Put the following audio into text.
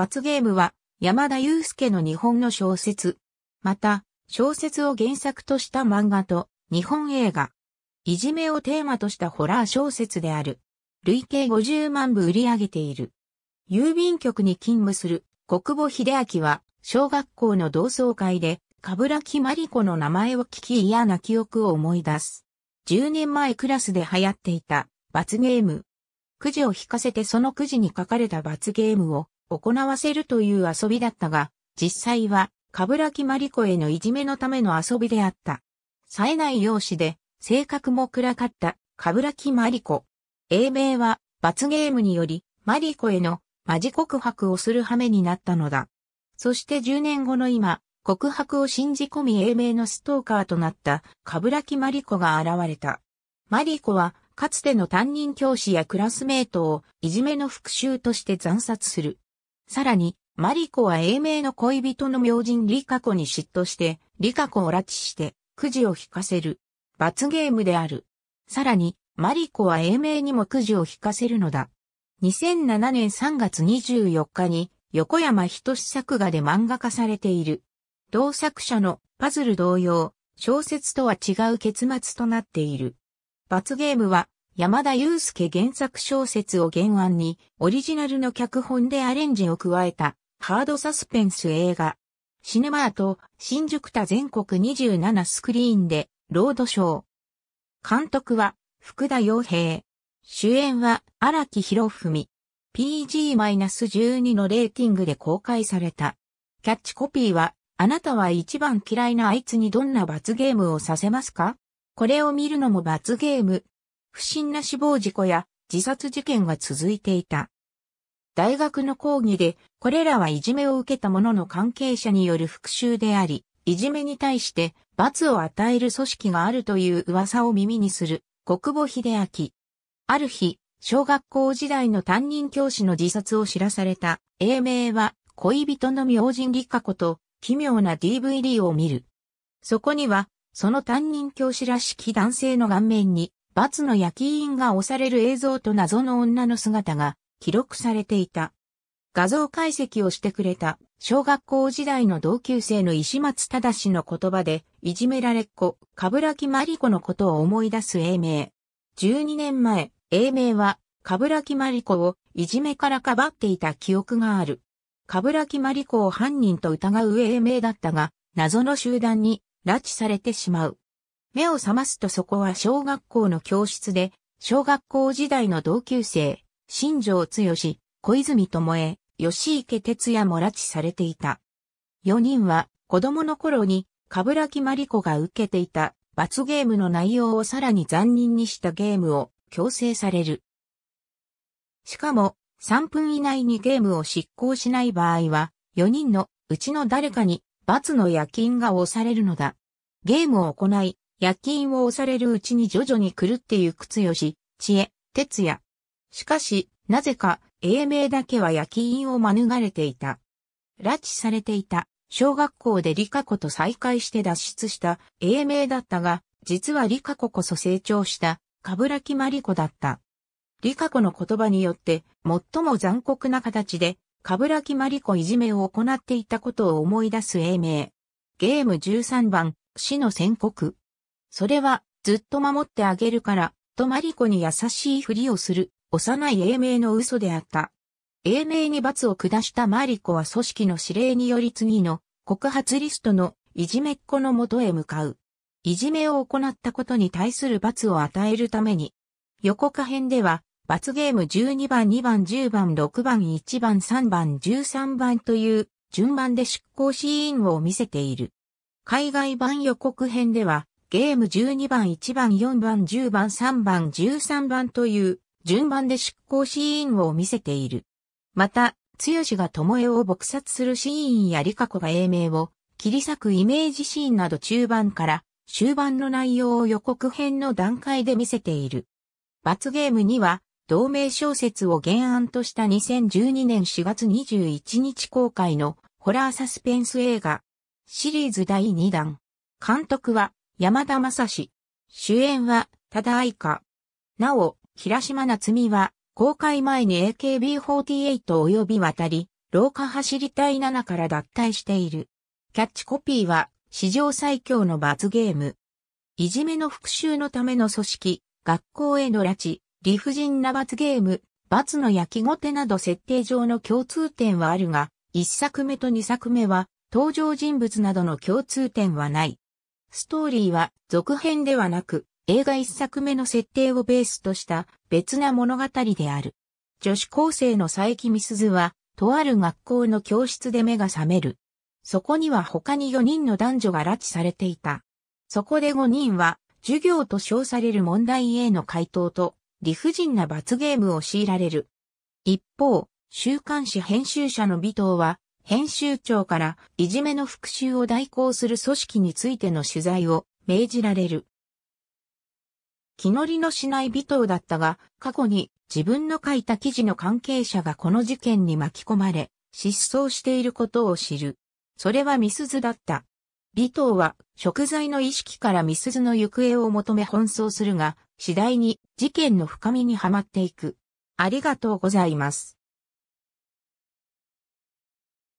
罰ゲームは山田祐介の日本の小説。また、小説を原作とした漫画と日本映画。いじめをテーマとしたホラー小説である。累計50万部売り上げている。郵便局に勤務する国母秀明は小学校の同窓会で、かぶらきまりこの名前を聞き嫌な記憶を思い出す。10年前クラスで流行っていた罰ゲーム。くじを引かせてそのくじに書かれた罰ゲームを行わせるという遊びだったが、実際は、かぶらきまりこへのいじめのための遊びであった。冴えない容姿で、性格も暗かった、かぶらきまりこ。英名は、罰ゲームにより、マリコへの、マジ告白をする羽目になったのだ。そして10年後の今、告白を信じ込み英明のストーカーとなった、かぶらきまりこが現れた。マリコは、かつての担任教師やクラスメートをいじめの復讐として惨殺する。さらに、マリコは英明の恋人の明神リカ子に嫉妬して、リカ子を拉致して、くじを引かせる。罰ゲームである。さらに、マリコは英明にもくじを引かせるのだ。2007年3月24日に、横山仁作画で漫画化されている。同作者のパズル同様、小説とは違う結末となっている。罰ゲームは山田祐介原作小説を原案に、オリジナルの脚本でアレンジを加えた、ハードサスペンス映画。シネマート、新宿田全国27スクリーンで、ロードショー。監督は、福田洋平。主演は、荒木博文。PG-12 のレーティングで公開された。キャッチコピーは、あなたは一番嫌いなあいつにどんな罰ゲームをさせますかこれを見るのも罰ゲーム不審な死亡事故や自殺事件が続いていた。大学の講義で、これらはいじめを受けた者の関係者による復讐であり、いじめに対して罰を与える組織があるという噂を耳にする、国母秀明。ある日、小学校時代の担任教師の自殺を知らされた、英明は恋人の明神理香子と奇妙な DVD を見る。そこには、その担任教師らしき男性の顔面に罰の焼き印が押される映像と謎の女の姿が記録されていた。画像解析をしてくれた小学校時代の同級生の石松正の言葉でいじめられっ子、かぶらきまりこのことを思い出す英明。12年前、英明はかぶらきまりこをいじめからかばっていた記憶がある。かぶらきまりこを犯人と疑う英明だったが、謎の集団に拉致されてしまう。目を覚ますとそこは小学校の教室で、小学校時代の同級生、新庄剛志、小泉智恵、吉池哲也も拉致されていた。4人は子供の頃に、かぶらきまりこが受けていた罰ゲームの内容をさらに残忍にしたゲームを強制される。しかも、3分以内にゲームを執行しない場合は、4人のうちの誰かに罰の夜勤が押されるのだ。ゲームを行い、焼勤印を押されるうちに徐々に狂ってゆくつよし、知恵、哲也。しかし、なぜか、英明だけは焼勤印を免れていた。拉致されていた、小学校で理科子と再会して脱出した英明だったが、実は理科子こそ成長した、カブラキマリコだった。理科子の言葉によって、最も残酷な形で、カブラキマリコいじめを行っていたことを思い出す英明。ゲーム13番、死の宣告。それは、ずっと守ってあげるから、とマリコに優しいふりをする、幼い英明の嘘であった。英明に罰を下したマリコは組織の指令により次の告発リストのいじめっ子のもとへ向かう。いじめを行ったことに対する罰を与えるために、横下編では、罰ゲーム12番、2番、10番、6番、1番、3番、13番という順番で執行シーンを見せている。海外版予告編では、ゲーム12番1番4番10番3番13番という順番で出向シーンを見せている。また、つよしがともえを撲殺するシーンやりかこが英名を切り裂くイメージシーンなど中盤から終盤の内容を予告編の段階で見せている。罰ゲームには同名小説を原案とした2012年4月21日公開のホラーサスペンス映画シリーズ第2弾。監督は山田正史。主演は、多田愛香。なお、平島夏美は、公開前に AKB48 及び渡り、廊下走り隊7から脱退している。キャッチコピーは、史上最強の罰ゲーム。いじめの復讐のための組織、学校への拉致、理不尽な罰ゲーム、罰の焼きごてなど設定上の共通点はあるが、1作目と2作目は、登場人物などの共通点はない。ストーリーは続編ではなく映画一作目の設定をベースとした別な物語である。女子高生の佐伯美鈴はとある学校の教室で目が覚める。そこには他に4人の男女が拉致されていた。そこで5人は授業と称される問題への回答と理不尽な罰ゲームを強いられる。一方、週刊誌編集者の尾藤は編集長からいじめの復讐を代行する組織についての取材を命じられる。気乗りのしない尾藤だったが、過去に自分の書いた記事の関係者がこの事件に巻き込まれ、失踪していることを知る。それはミスズだった。尾藤は、食材の意識からミスズの行方を求め奔走するが、次第に事件の深みにはまっていく。ありがとうございます。